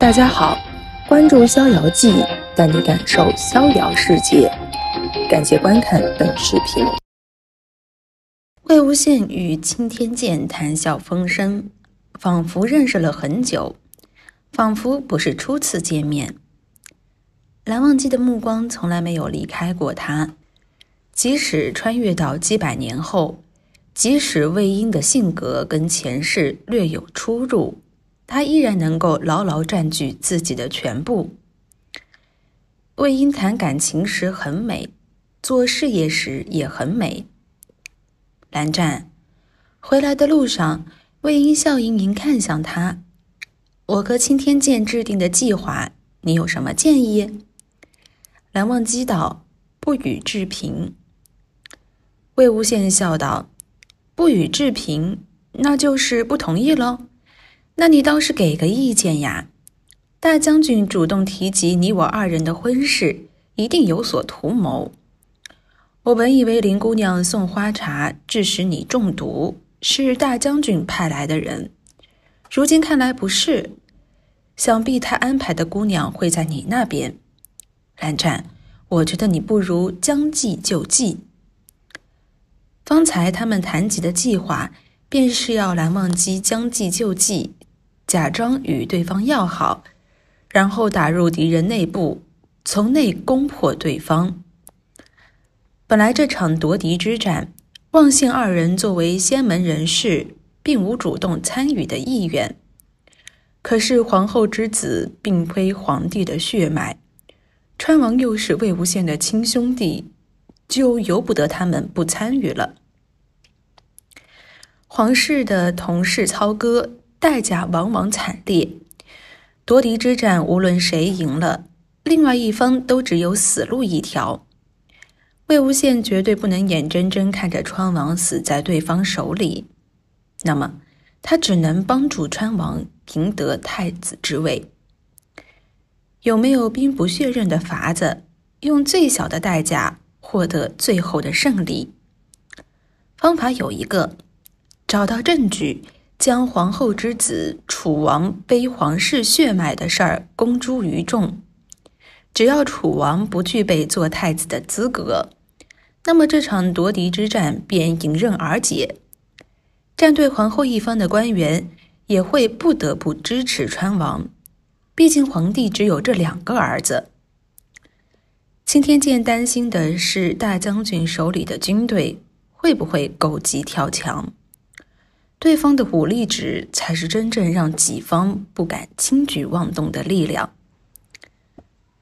大家好，关注《逍遥记》，带你感受逍遥世界。感谢观看本视频。魏无羡与青天剑谈笑风生，仿佛认识了很久，仿佛不是初次见面。蓝忘机的目光从来没有离开过他，即使穿越到几百年后，即使魏婴的性格跟前世略有出入。他依然能够牢牢占据自己的全部。魏婴谈感情时很美，做事业时也很美。蓝湛，回来的路上，魏婴笑盈盈看向他：“我和青天剑制定的计划，你有什么建议？”蓝忘机道：“不予置评。”魏无羡笑道：“不予置评，那就是不同意喽。”那你倒是给个意见呀！大将军主动提及你我二人的婚事，一定有所图谋。我本以为林姑娘送花茶致使你中毒，是大将军派来的人，如今看来不是。想必他安排的姑娘会在你那边。蓝湛，我觉得你不如将计就计。方才他们谈及的计划，便是要蓝忘机将计就计。假装与对方要好，然后打入敌人内部，从内攻破对方。本来这场夺嫡之战，望信二人作为仙门人士，并无主动参与的意愿。可是皇后之子并非皇帝的血脉，川王又是魏无羡的亲兄弟，就由不得他们不参与了。皇室的同事操哥。代价往往惨烈，夺嫡之战无论谁赢了，另外一方都只有死路一条。魏无羡绝对不能眼睁睁看着川王死在对方手里，那么他只能帮助川王赢得太子之位。有没有兵不血刃的法子，用最小的代价获得最后的胜利？方法有一个，找到证据。将皇后之子楚王背皇室血脉的事儿公诸于众，只要楚王不具备做太子的资格，那么这场夺嫡之战便迎刃而解。站对皇后一方的官员也会不得不支持川王，毕竟皇帝只有这两个儿子。青天剑担心的是大将军手里的军队会不会狗急跳墙。对方的武力值才是真正让己方不敢轻举妄动的力量。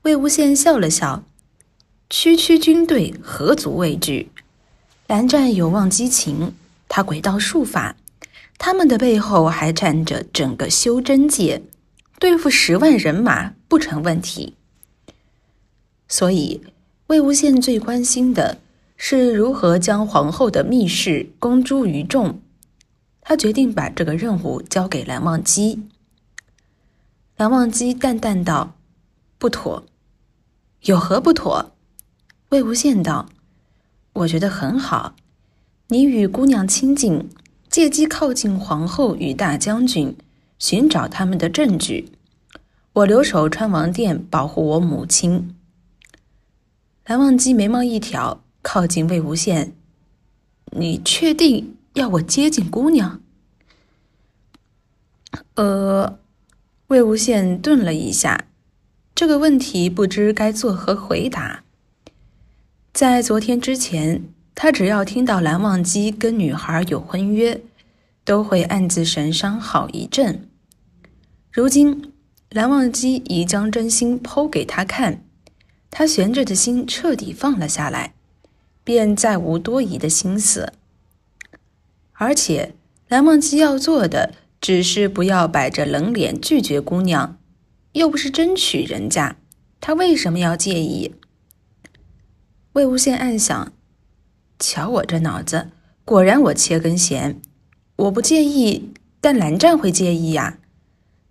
魏无羡笑了笑：“区区军队何足畏惧？蓝湛有望激情，他诡道术法，他们的背后还站着整个修真界，对付十万人马不成问题。所以，魏无羡最关心的是如何将皇后的密室公诸于众。”他决定把这个任务交给蓝忘机。蓝忘机淡淡道：“不妥，有何不妥？”魏无羡道：“我觉得很好，你与姑娘亲近，借机靠近皇后与大将军，寻找他们的证据。我留守川王殿保护我母亲。”蓝忘机眉毛一挑，靠近魏无羡：“你确定？”要我接近姑娘？呃，魏无羡顿了一下，这个问题不知该作何回答。在昨天之前，他只要听到蓝忘机跟女孩有婚约，都会暗自神伤好一阵。如今蓝忘机已将真心剖给他看，他悬着的心彻底放了下来，便再无多疑的心思。而且，蓝忘机要做的只是不要摆着冷脸拒绝姑娘，又不是真娶人家，他为什么要介意？魏无羡暗想：，瞧我这脑子，果然我切根弦，我不介意，但蓝湛会介意呀，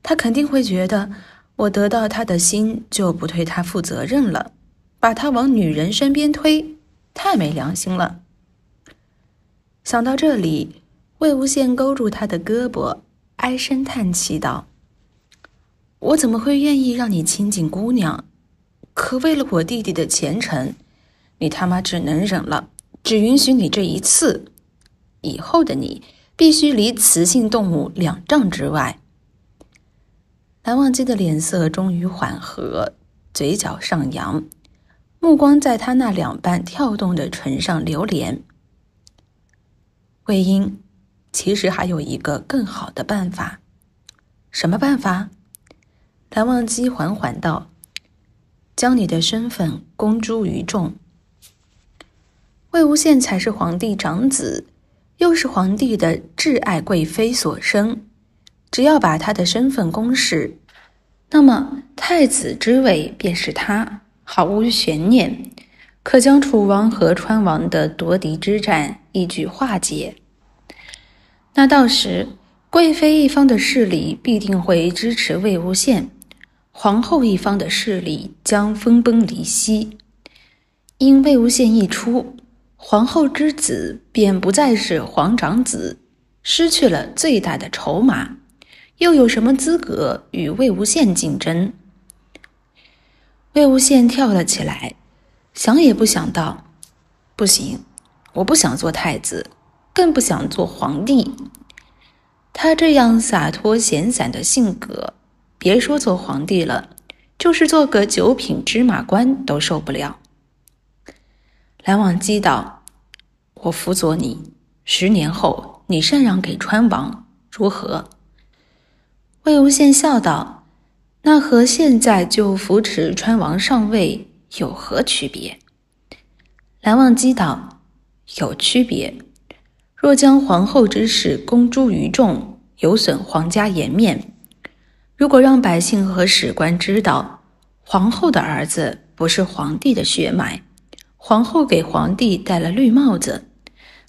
他肯定会觉得我得到他的心就不对，他负责任了，把他往女人身边推，太没良心了。想到这里，魏无羡勾住他的胳膊，唉声叹气道：“我怎么会愿意让你亲近姑娘？可为了我弟弟的前程，你他妈只能忍了。只允许你这一次，以后的你必须离雌性动物两丈之外。”蓝忘机的脸色终于缓和，嘴角上扬，目光在他那两瓣跳动的唇上流连。魏婴，其实还有一个更好的办法。什么办法？蓝忘机缓缓道：“将你的身份公诸于众。魏无羡才是皇帝长子，又是皇帝的挚爱贵妃所生。只要把他的身份公示，那么太子之位便是他，毫无悬念。”可将楚王和川王的夺嫡之战一举化解。那到时，贵妃一方的势力必定会支持魏无羡，皇后一方的势力将分崩离析。因魏无羡一出，皇后之子便不再是皇长子，失去了最大的筹码，又有什么资格与魏无羡竞争？魏无羡跳了起来。想也不想到，不行，我不想做太子，更不想做皇帝。他这样洒脱闲散的性格，别说做皇帝了，就是做个九品芝麻官都受不了。蓝忘机道：“我辅佐你，十年后你禅让给川王，如何？”魏无羡笑道：“那和现在就扶持川王上位。”有何区别？蓝忘机道：“有区别。若将皇后之事公诸于众，有损皇家颜面；如果让百姓和史官知道，皇后的儿子不是皇帝的血脉，皇后给皇帝戴了绿帽子，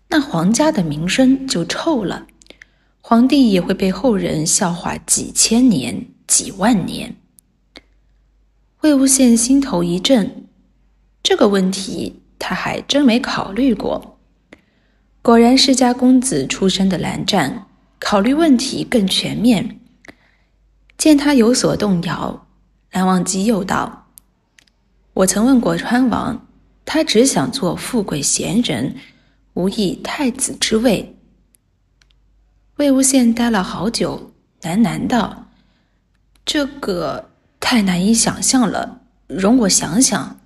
那皇家的名声就臭了，皇帝也会被后人笑话几千年、几万年。”魏无羡心头一震，这个问题他还真没考虑过。果然，世家公子出身的蓝湛考虑问题更全面。见他有所动摇，蓝忘机又道：“我曾问过川王，他只想做富贵闲人，无意太子之位。”魏无羡待了好久，喃喃道：“这个。”太难以想象了，容我想想。